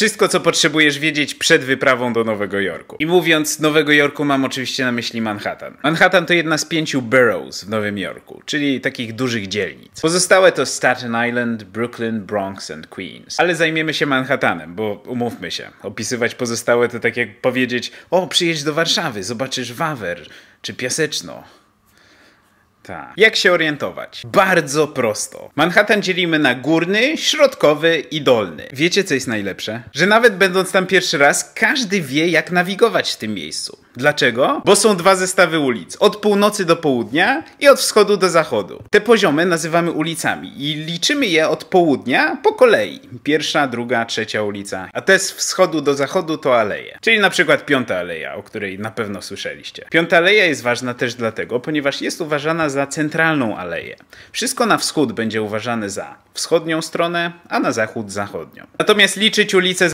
Wszystko, co potrzebujesz wiedzieć przed wyprawą do Nowego Jorku. I mówiąc Nowego Jorku, mam oczywiście na myśli Manhattan. Manhattan to jedna z pięciu boroughs w Nowym Jorku, czyli takich dużych dzielnic. Pozostałe to Staten Island, Brooklyn, Bronx and Queens. Ale zajmiemy się Manhattanem, bo umówmy się, opisywać pozostałe to tak jak powiedzieć: O, przyjedź do Warszawy, zobaczysz Wawer czy Piaseczno. Tak. Jak się orientować? Bardzo prosto. Manhattan dzielimy na górny, środkowy i dolny. Wiecie co jest najlepsze? Że nawet będąc tam pierwszy raz, każdy wie jak nawigować w tym miejscu. Dlaczego? Bo są dwa zestawy ulic. Od północy do południa i od wschodu do zachodu. Te poziomy nazywamy ulicami i liczymy je od południa po kolei. Pierwsza, druga, trzecia ulica. A te z wschodu do zachodu to aleje. Czyli na przykład piąta aleja, o której na pewno słyszeliście. Piąta aleja jest ważna też dlatego, ponieważ jest uważana za centralną aleję. Wszystko na wschód będzie uważane za wschodnią stronę, a na zachód zachodnią. Natomiast liczyć ulicę